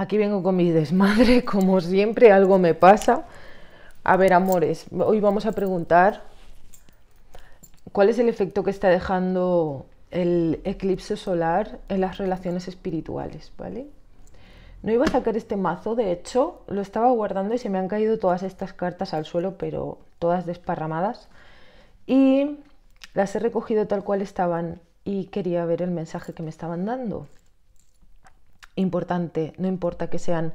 Aquí vengo con mi desmadre, como siempre, algo me pasa. A ver, amores, hoy vamos a preguntar cuál es el efecto que está dejando el eclipse solar en las relaciones espirituales, ¿vale? No iba a sacar este mazo, de hecho, lo estaba guardando y se me han caído todas estas cartas al suelo, pero todas desparramadas. Y las he recogido tal cual estaban y quería ver el mensaje que me estaban dando importante, no importa que sean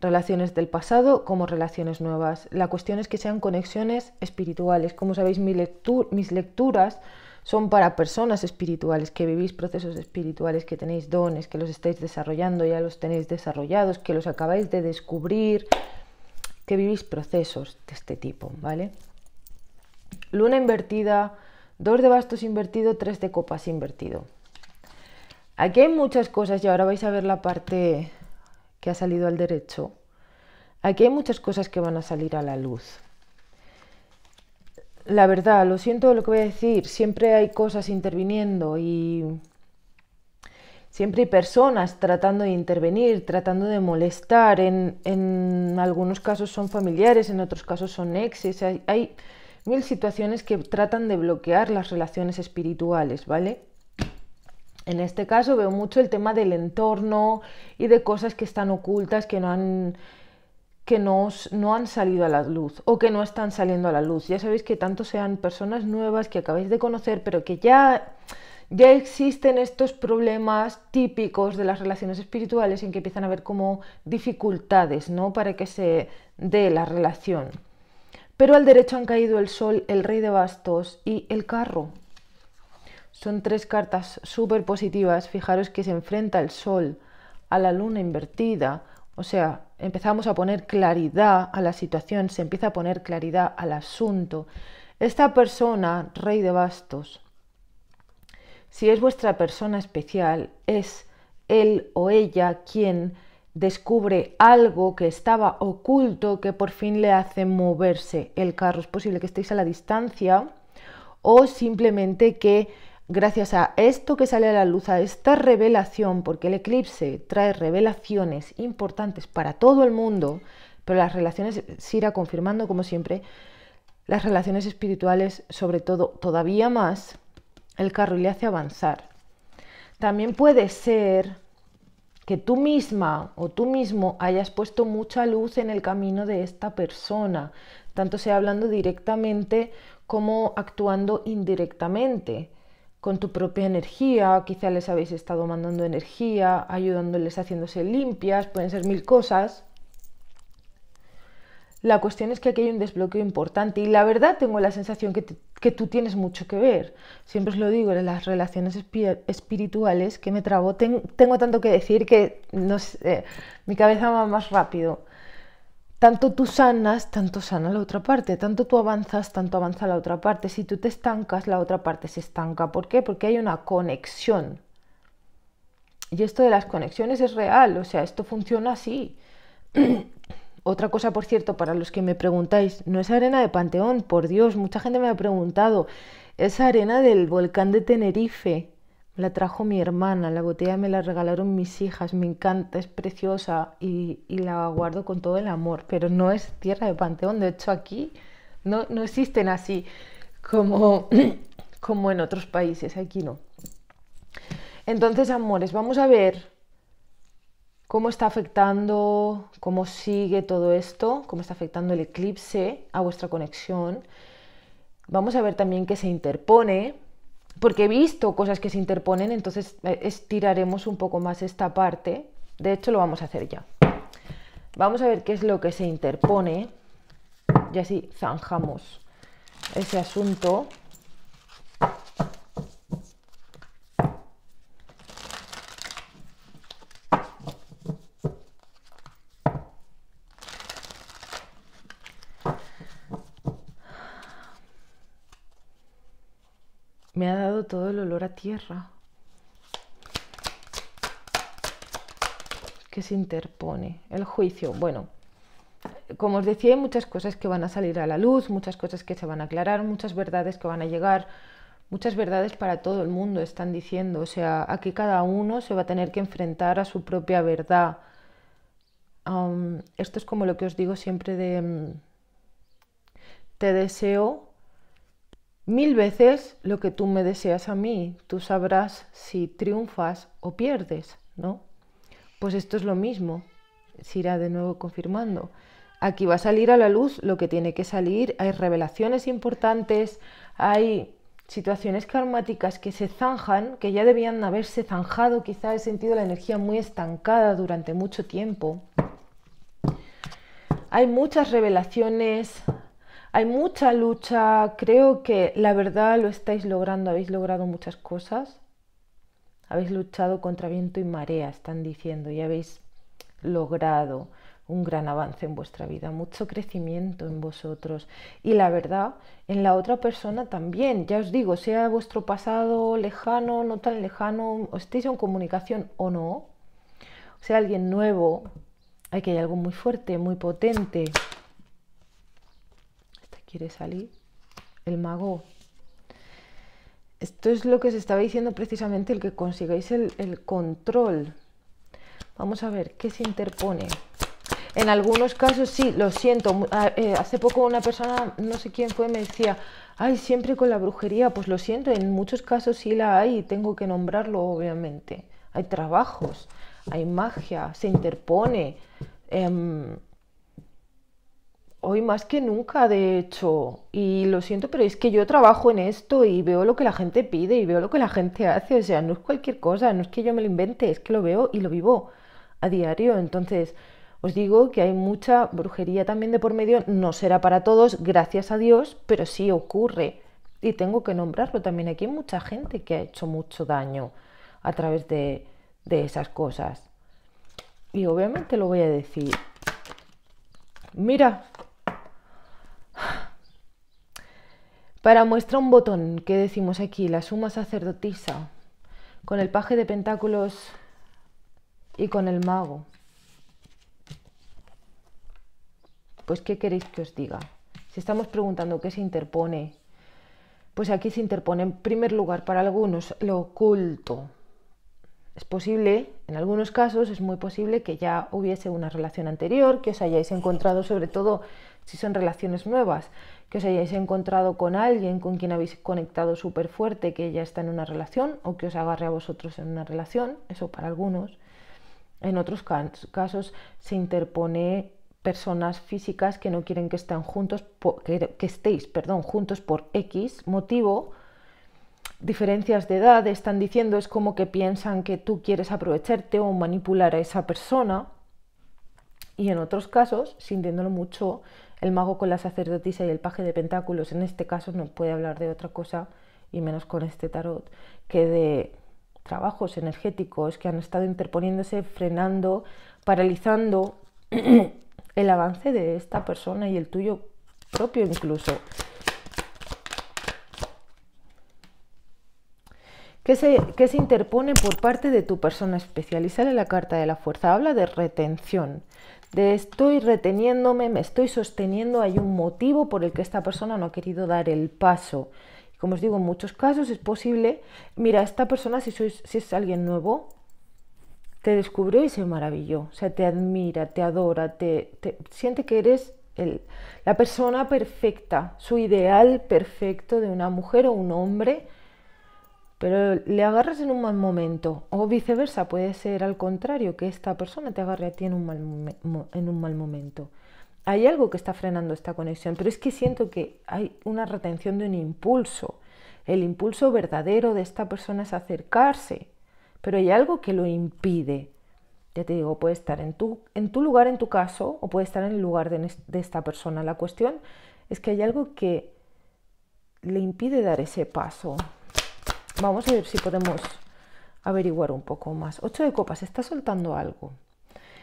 relaciones del pasado como relaciones nuevas. La cuestión es que sean conexiones espirituales. Como sabéis, mis lecturas son para personas espirituales, que vivís procesos espirituales, que tenéis dones, que los estáis desarrollando, ya los tenéis desarrollados, que los acabáis de descubrir, que vivís procesos de este tipo, ¿vale? Luna invertida, dos de bastos invertido, tres de copas invertido. Aquí hay muchas cosas y ahora vais a ver la parte que ha salido al derecho. Aquí hay muchas cosas que van a salir a la luz. La verdad, lo siento lo que voy a decir, siempre hay cosas interviniendo y siempre hay personas tratando de intervenir, tratando de molestar. En, algunos casos son familiares, en otros casos son exes. hay mil situaciones que tratan de bloquear las relaciones espirituales, ¿vale? En este caso veo mucho el tema del entorno y de cosas que están ocultas, que no han que han salido a la luz o que no están saliendo a la luz. Ya sabéis que tanto sean personas nuevas que acabáis de conocer, pero que ya, ya existen estos problemas típicos de las relaciones espirituales en que empiezan a haber como dificultades ¿no? para que se dé la relación. Pero al derecho han caído el sol, el rey de bastos y el carro. Son tres cartas súper positivas. Fijaros que se enfrenta el Sol a la Luna invertida. O sea, empezamos a poner claridad a la situación, se empieza a poner claridad al asunto. Esta persona, rey de bastos, si es vuestra persona especial, es él o ella quien descubre algo que estaba oculto que por fin le hace moverse el carro. Es posible que estéis a la distancia o simplemente que gracias a esto que sale a la luz, a esta revelación, porque el eclipse trae revelaciones importantes para todo el mundo, pero las relaciones, se irá confirmando como siempre, las relaciones espirituales, sobre todo, todavía más, el carro le hace avanzar. También puede ser que tú misma o tú mismo hayas puesto mucha luz en el camino de esta persona, tanto sea hablando directamente como actuando indirectamente con tu propia energía, quizá les habéis estado mandando energía, ayudándoles haciéndose limpias, pueden ser mil cosas. La cuestión es que aquí hay un desbloqueo importante y la verdad tengo la sensación que, tú tienes mucho que ver. Siempre os lo digo, en las relaciones espirituales que me trago tengo tanto que decir que mi cabeza va más rápido tanto tú sanas, tanto sana la otra parte, tanto tú avanzas, tanto avanza la otra parte. Si tú te estancas, la otra parte se estanca. ¿Por qué? Porque hay una conexión. Y esto de las conexiones es real, o sea, esto funciona así. otra cosa, por cierto, para los que me preguntáis, no es arena de Panteón, por Dios, mucha gente me ha preguntado, es arena del volcán de Tenerife la trajo mi hermana, la botella me la regalaron mis hijas, me encanta, es preciosa y, la guardo con todo el amor, pero no es tierra de panteón, de hecho aquí no, no existen así como, como en otros países, aquí no. Entonces, amores, vamos a ver cómo está afectando, cómo sigue todo esto, cómo está afectando el eclipse a vuestra conexión. Vamos a ver también qué se interpone, porque he visto cosas que se interponen, entonces eh, estiraremos un poco más esta parte. De hecho, lo vamos a hacer ya. Vamos a ver qué es lo que se interpone y así zanjamos ese asunto. me ha dado todo el olor a tierra que se interpone, el juicio. Bueno, como os decía, hay muchas cosas que van a salir a la luz, muchas cosas que se van a aclarar, muchas verdades que van a llegar, muchas verdades para todo el mundo, están diciendo. O sea, aquí cada uno se va a tener que enfrentar a su propia verdad. esto es como lo que os digo siempre de... Mm, te deseo mil veces lo que tú me deseas a mí. Tú sabrás si triunfas o pierdes, ¿no? Pues esto es lo mismo. Se irá de nuevo confirmando. Aquí va a salir a la luz lo que tiene que salir. Hay revelaciones importantes, hay situaciones karmáticas que se zanjan, que ya debían haberse zanjado, quizá he sentido la energía muy estancada durante mucho tiempo. Hay muchas revelaciones, hay mucha lucha, creo que la verdad lo estáis logrando, habéis logrado muchas cosas. Habéis luchado contra viento y marea, están diciendo, y habéis logrado un gran avance en vuestra vida, mucho crecimiento en vosotros y la verdad en la otra persona también. Ya os digo, sea vuestro pasado lejano, no tan lejano, o estéis en comunicación o no, sea alguien nuevo, hay que hay algo muy fuerte, muy potente quiere salir. El mago. Esto es lo que se estaba diciendo precisamente, el que consigáis el, control. Vamos a ver, ¿qué se interpone? En algunos casos sí, lo siento. Ah, eh, hace poco una persona, no sé quién fue, me decía, ay, siempre con la brujería, pues lo siento, en muchos casos sí la hay tengo que nombrarlo, obviamente. Hay trabajos, hay magia, se interpone. Em, hoy más que nunca, de hecho. Y lo siento, pero es que yo trabajo en esto y veo lo que la gente pide y veo lo que la gente hace. O sea, no es cualquier cosa, no es que yo me lo invente, es que lo veo y lo vivo a diario. Entonces, os digo que hay mucha brujería también de por medio. No será para todos, gracias a Dios, pero sí ocurre. Y tengo que nombrarlo también. Aquí hay mucha gente que ha hecho mucho daño a través de, de esas cosas. Y obviamente lo voy a decir. Mira, Para muestra un botón, que decimos aquí? La suma sacerdotisa, con el paje de pentáculos y con el mago. Pues, ¿qué queréis que os diga? Si estamos preguntando qué se interpone, pues aquí se interpone en primer lugar para algunos lo oculto. Es posible, en algunos casos es muy posible que ya hubiese una relación anterior, que os hayáis encontrado sobre todo si son relaciones nuevas, que os hayáis encontrado con alguien con quien habéis conectado súper fuerte, que ya está en una relación o que os agarre a vosotros en una relación, eso para algunos. En otros casos se interpone personas físicas que no quieren que, estén juntos que, estéis perdón, juntos por X motivo, diferencias de edad, están diciendo es como que piensan que tú quieres aprovecharte o manipular a esa persona. Y en otros casos, sintiéndolo mucho, el mago con la sacerdotisa y el paje de pentáculos, en este caso no puede hablar de otra cosa, y menos con este tarot, que de trabajos energéticos que han estado interponiéndose, frenando, paralizando el avance de esta persona y el tuyo propio incluso. ¿Qué se, interpone por parte de tu persona especial? en la carta de la fuerza. Habla de retención, de estoy reteniéndome, me estoy sosteniendo, hay un motivo por el que esta persona no ha querido dar el paso. Como os digo, en muchos casos es posible, mira, esta persona si, sois, si es alguien nuevo, te descubrió y se maravilló, o sea, te admira, te adora, te, siente que eres el, la persona perfecta, su ideal perfecto de una mujer o un hombre pero le agarras en un mal momento o viceversa, puede ser al contrario, que esta persona te agarre a ti en un mal, en un mal momento. Hay algo que está frenando esta conexión, pero es que siento que hay una retención de un impulso. El impulso verdadero de esta persona es acercarse, pero hay algo que lo impide. Ya te digo, puede estar en tu, en tu lugar, en tu caso, o puede estar en el lugar de esta persona. La cuestión es que hay algo que le impide dar ese paso. Vamos a ver si podemos averiguar un poco más. Ocho de copas, está soltando algo.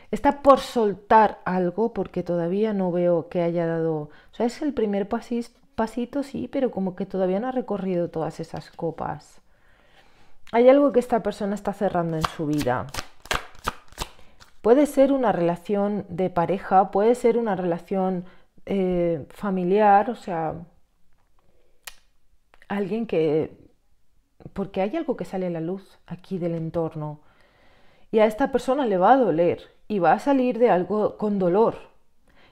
Está por soltar algo porque todavía no veo que haya dado... O sea, es el primer pasito, sí, pero como que todavía no ha recorrido todas esas copas. Hay algo que esta persona está cerrando en su vida. Puede ser una relación de pareja, puede ser una relación eh, familiar, o sea, alguien que porque hay algo que sale a la luz aquí del entorno y a esta persona le va a doler y va a salir de algo con dolor.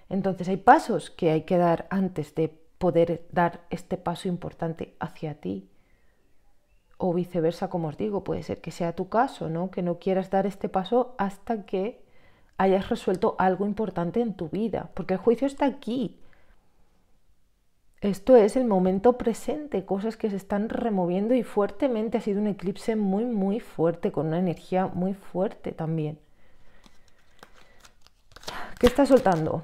Entonces hay pasos que hay que dar antes de poder dar este paso importante hacia ti. O viceversa, como os digo, puede ser que sea tu caso, ¿no? Que no quieras dar este paso hasta que hayas resuelto algo importante en tu vida, porque el juicio está aquí. Esto es el momento presente, cosas que se están removiendo y fuertemente ha sido un eclipse muy, muy fuerte, con una energía muy fuerte también. ¿Qué está soltando?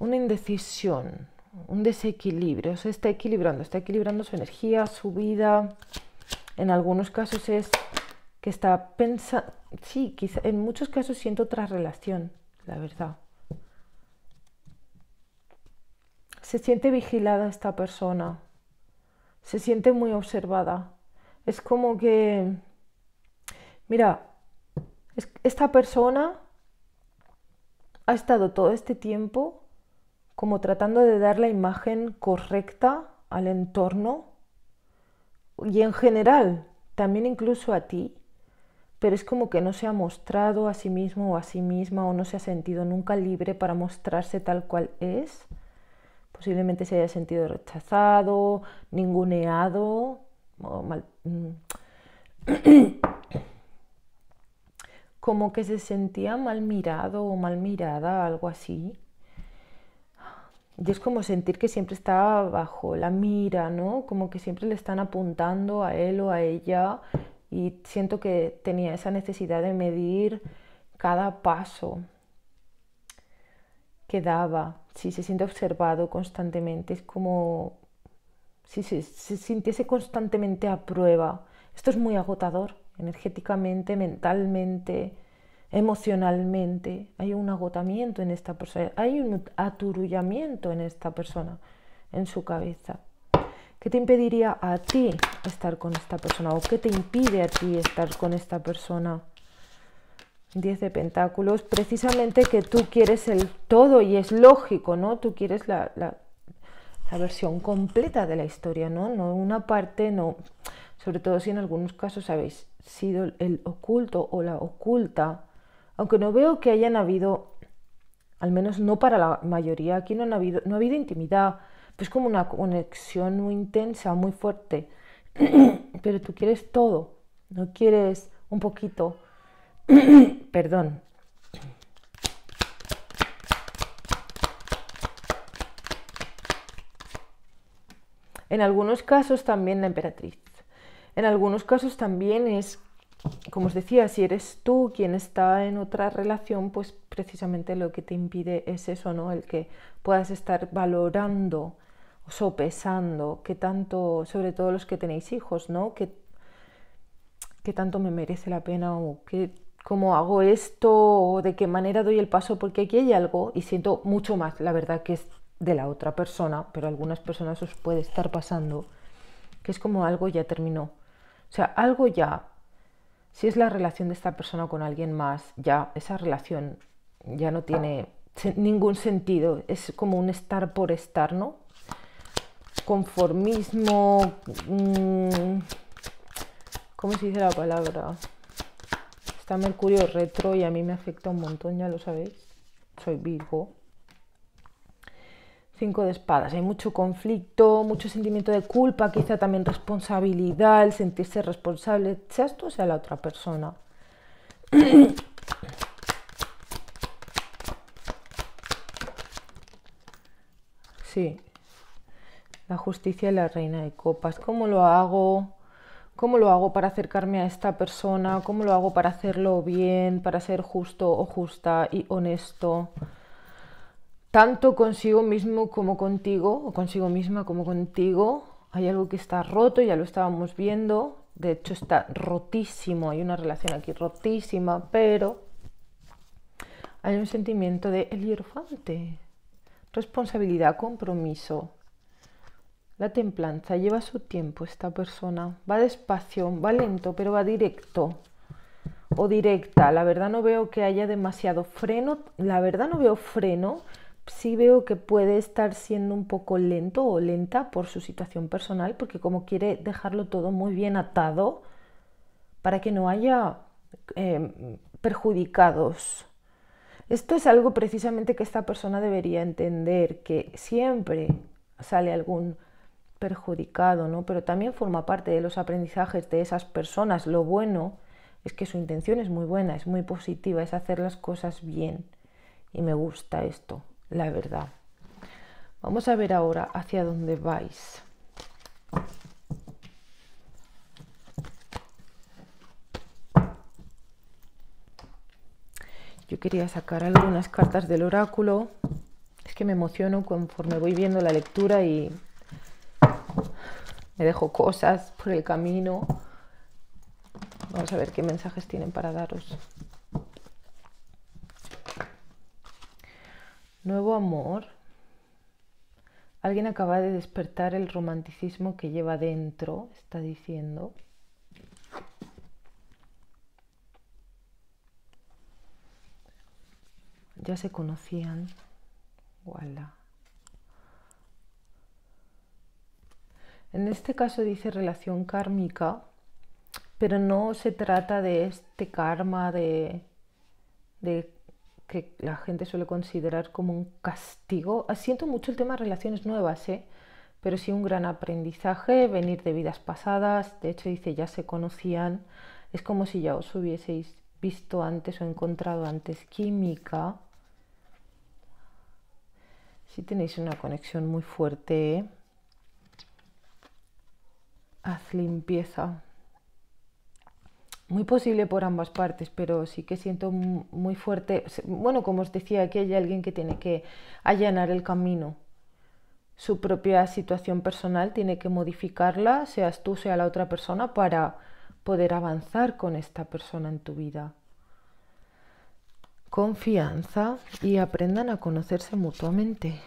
Una indecisión, un desequilibrio, se está equilibrando, está equilibrando su energía, su vida. En algunos casos es que está pensando, sí, quizá, en muchos casos siento otra relación, la verdad. se siente vigilada esta persona, se siente muy observada. Es como que, mira, esta persona ha estado todo este tiempo como tratando de dar la imagen correcta al entorno y en general, también incluso a ti, pero es como que no se ha mostrado a sí mismo o a sí misma o no se ha sentido nunca libre para mostrarse tal cual es. Posiblemente se haya sentido rechazado, ninguneado, mm, como que se sentía mal mirado o mal mirada, algo así. Y es como sentir que siempre está bajo la mira, ¿no? Como que siempre le están apuntando a él o a ella y siento que tenía esa necesidad de medir cada paso. Quedaba, si se siente observado constantemente, es como si se, se sintiese constantemente a prueba. Esto es muy agotador, energéticamente, mentalmente, emocionalmente. Hay un agotamiento en esta persona, hay un aturullamiento en esta persona, en su cabeza. ¿Qué te impediría a ti estar con esta persona? ¿O qué te impide a ti estar con esta persona? Diez de pentáculos, precisamente que tú quieres el todo y es lógico, ¿no? Tú quieres la, versión completa de la historia, ¿no? No una parte, no. Sobre todo si en algunos casos habéis sido el oculto o la oculta, aunque no veo que hayan habido, al menos no para la mayoría, aquí no, han habido, no ha habido intimidad, pues como una conexión muy intensa, muy fuerte, pero tú quieres todo, no quieres un poquito Perdón. En algunos casos también la emperatriz. En algunos casos también es, como os decía, si eres tú quien está en otra relación, pues precisamente lo que te impide es eso, ¿no? El que puedas estar valorando o sopesando que tanto, sobre todo los que tenéis hijos, ¿no? Que, tanto me merece la pena o que cómo hago esto de qué manera doy el paso porque aquí hay algo y siento mucho más, la verdad, que es de la otra persona, pero algunas personas os puede estar pasando, que es como algo ya terminó. O sea, algo ya, si es la relación de esta persona con alguien más, ya esa relación ya no tiene ningún sentido, es como un estar por estar, ¿no? Conformismo, mm, ¿cómo se dice la palabra? Está Mercurio retro y a mí me afecta un montón, ya lo sabéis. Soy vivo. Cinco de espadas. Hay mucho conflicto, mucho sentimiento de culpa, quizá también responsabilidad, el sentirse responsable, Sea esto o sea la otra persona. Sí. La justicia y la reina de copas. ¿Cómo lo hago? ¿Cómo lo hago para acercarme a esta persona? ¿Cómo lo hago para hacerlo bien, para ser justo o justa y honesto? Tanto consigo mismo como contigo, o consigo misma como contigo. Hay algo que está roto, ya lo estábamos viendo. De hecho, está rotísimo. Hay una relación aquí rotísima, pero hay un sentimiento de el hierofante. Responsabilidad, compromiso la templanza lleva su tiempo esta persona. Va despacio, va lento, pero va directo. O directa. La verdad no veo que haya demasiado freno. La verdad no veo freno. Sí veo que puede estar siendo un poco lento o lenta por su situación personal, porque como quiere dejarlo todo muy bien atado para que no haya em, perjudicados. Esto es algo precisamente que esta persona debería entender, que siempre sale algún perjudicado, ¿no? Pero también forma parte de los aprendizajes de esas personas. Lo bueno es que su intención es muy buena, es muy positiva, es hacer las cosas bien. Y me gusta esto, la verdad. Vamos a ver ahora hacia dónde vais. Yo quería sacar algunas cartas del oráculo. Es que me emociono conforme voy viendo la lectura y me dejo cosas por el camino. Vamos a ver qué mensajes tienen para daros. Nuevo amor. Alguien acaba de despertar el romanticismo que lleva dentro, está diciendo. Ya se conocían. Voilà. En este caso dice relación kármica, pero no se trata de este karma de, que la gente suele considerar como un castigo. Siento mucho el tema de relaciones nuevas, ¿eh? pero sí un gran aprendizaje, venir de vidas pasadas, de hecho dice ya se conocían, es como si ya os hubieseis visto antes o encontrado antes química. Si sí tenéis una conexión muy fuerte, ¿eh? haz limpieza. Muy posible por ambas partes, pero sí que siento muy fuerte, bueno, como os decía, aquí hay alguien que tiene que allanar el camino. Su propia situación personal tiene que modificarla, seas tú, sea la otra persona, para poder avanzar con esta persona en tu vida. Confianza y aprendan a conocerse mutuamente.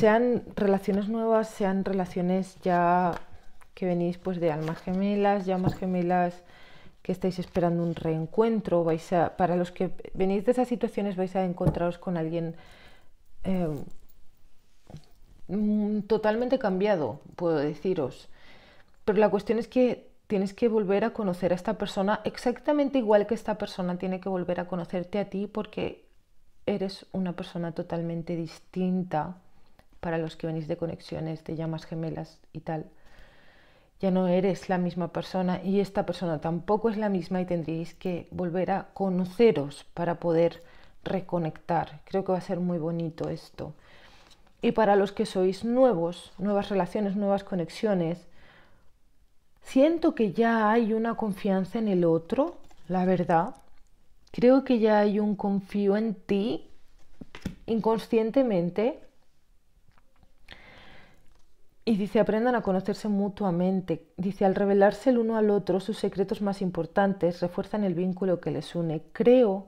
sean relaciones nuevas, sean relaciones ya que venís pues de almas gemelas, llamas gemelas que estáis esperando un reencuentro, vais para los que venís de esas situaciones vais a encontraros con alguien em, mm, totalmente cambiado, puedo deciros. Pero la cuestión es que tienes que volver a conocer a esta persona exactamente igual que esta persona tiene que volver a conocerte a ti porque eres una persona totalmente distinta para los que venís de conexiones, de llamas gemelas y tal. Ya no eres la misma persona y esta persona tampoco es la misma y tendréis que volver a conoceros para poder reconectar. Creo que va a ser muy bonito esto. Y para los que sois nuevos, nuevas relaciones, nuevas conexiones, siento que ya hay una confianza en el otro, la verdad. Creo que ya hay un confío en ti inconscientemente y dice, aprendan a conocerse mutuamente. Dice, al revelarse el uno al otro sus secretos más importantes, refuerzan el vínculo que les une. Creo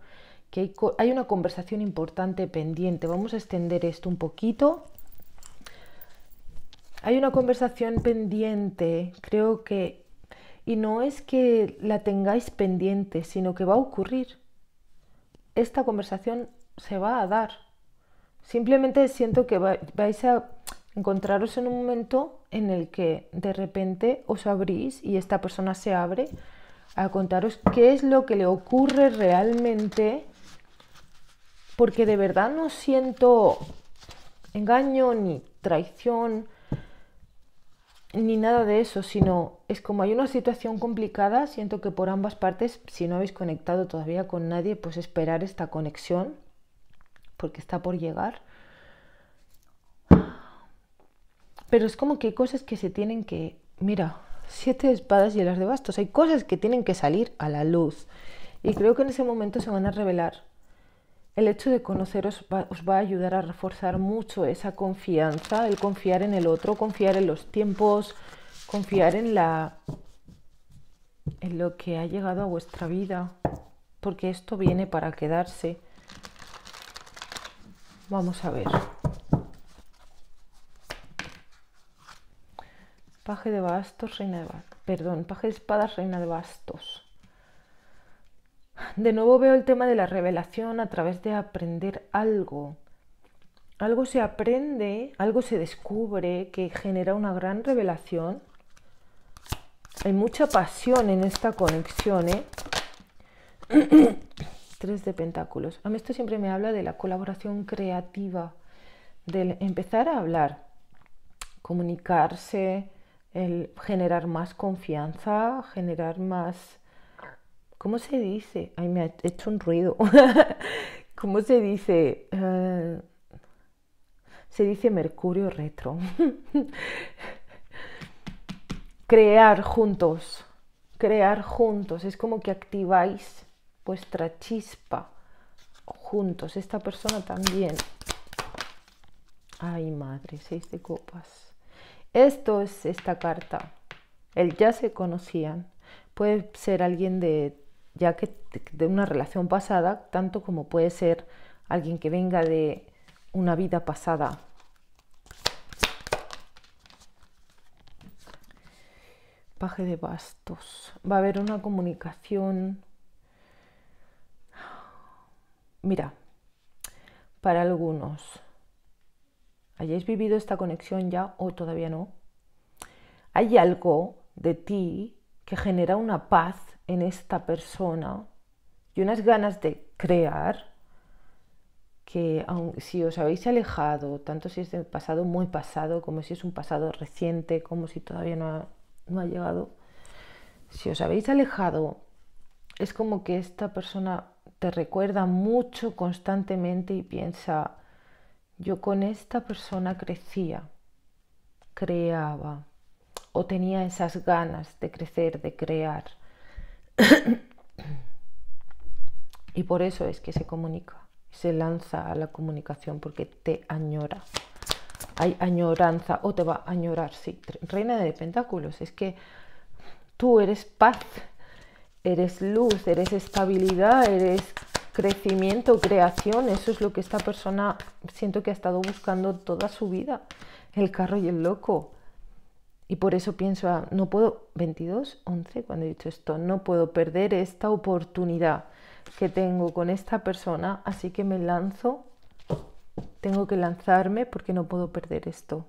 que hay, hay una conversación importante pendiente. Vamos a extender esto un poquito. Hay una conversación pendiente, creo que... Y no es que la tengáis pendiente, sino que va a ocurrir. Esta conversación se va a dar. Simplemente siento que vais a encontraros en un momento en el que de repente os abrís y esta persona se abre a contaros qué es lo que le ocurre realmente, porque de verdad no siento engaño ni traición ni nada de eso, sino es como hay una situación complicada, siento que por ambas partes, si no habéis conectado todavía con nadie, pues esperar esta conexión, porque está por llegar Pero es como que hay cosas que se tienen que... Mira, siete espadas y las de bastos. Hay cosas que tienen que salir a la luz. Y creo que en ese momento se van a revelar. El hecho de conoceros os va a ayudar a reforzar mucho esa confianza, el confiar en el otro, confiar en los tiempos, confiar en la en lo que ha llegado a vuestra vida, porque esto viene para quedarse. Vamos a ver. Paje de bastos, reina de bastos. Perdón, paje de espadas, reina de bastos. De nuevo veo el tema de la revelación a través de aprender algo. Algo se aprende, algo se descubre que genera una gran revelación. Hay mucha pasión en esta conexión, ¿eh? Tres de pentáculos. A mí esto siempre me habla de la colaboración creativa, De empezar a hablar, comunicarse, el generar más confianza, generar más... ¿Cómo se dice? Ay, me ha hecho un ruido. ¿Cómo se dice? Eh, se dice Mercurio retro. crear juntos, crear juntos. Es como que activáis vuestra chispa juntos. Esta persona también. Ay, madre, seis de copas. Esto es esta carta. El ya se conocían. Puede ser alguien de de una relación pasada, tanto como puede ser alguien que venga de una vida pasada. Paje de bastos. Va a haber una comunicación. Mira, para algunos hayáis vivido esta conexión ya o todavía no, hay algo de ti que genera una paz en esta persona y unas ganas de crear que aun, si os habéis alejado, tanto si es del pasado muy pasado, como si es un pasado reciente, como si todavía no no ha llegado, si os habéis alejado, es como que esta persona te recuerda mucho constantemente y piensa, yo con esta persona crecía, creaba o tenía esas ganas de crecer, de crear. y por eso es que se comunica, se lanza a la comunicación porque te añora. Hay añoranza o te va a añorar, sí. Reina de Pentáculos, es que tú eres paz, eres luz, eres estabilidad, eres crecimiento, creación, eso es lo que esta persona siento que ha estado buscando toda su vida, el carro y el loco. Y por eso pienso, ah, no puedo, 22, 11, cuando he dicho esto, no puedo perder esta oportunidad que tengo con esta persona, así que me lanzo, tengo que lanzarme porque no puedo perder esto.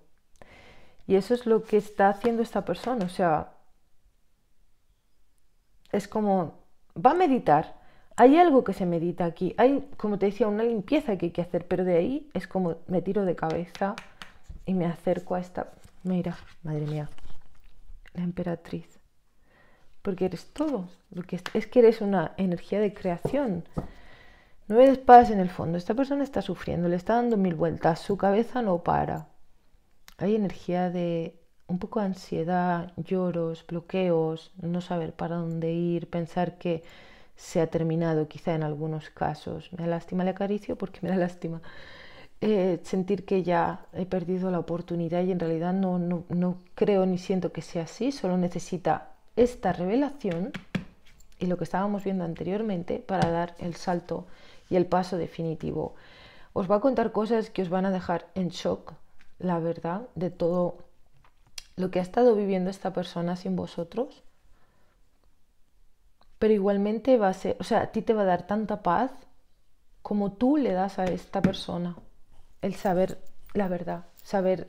Y eso es lo que está haciendo esta persona, o sea, es como, va a meditar, hay algo que se medita aquí, hay, como te decía, una limpieza que hay que hacer, pero de ahí es como me tiro de cabeza y me acerco a esta... Mira, madre mía, la emperatriz. Porque eres todo, que es que eres una energía de creación. Nueve espadas en el fondo. Esta persona está sufriendo, le está dando mil vueltas, su cabeza no para. Hay energía de un poco de ansiedad, lloros, bloqueos, no saber para dónde ir, pensar que se ha terminado quizá en algunos casos. Me da lástima le acaricio porque me da lástima eh, sentir que ya he perdido la oportunidad y en realidad no, no, no creo ni siento que sea así, solo necesita esta revelación y lo que estábamos viendo anteriormente para dar el salto y el paso definitivo. Os va a contar cosas que os van a dejar en shock, la verdad, de todo lo que ha estado viviendo esta persona sin vosotros pero igualmente va a ser, o sea, a ti te va a dar tanta paz como tú le das a esta persona. El saber la verdad, saber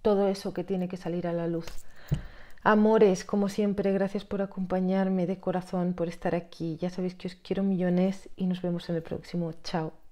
todo eso que tiene que salir a la luz. Amores, como siempre, gracias por acompañarme de corazón, por estar aquí. Ya sabéis que os quiero millones y nos vemos en el próximo. Chao.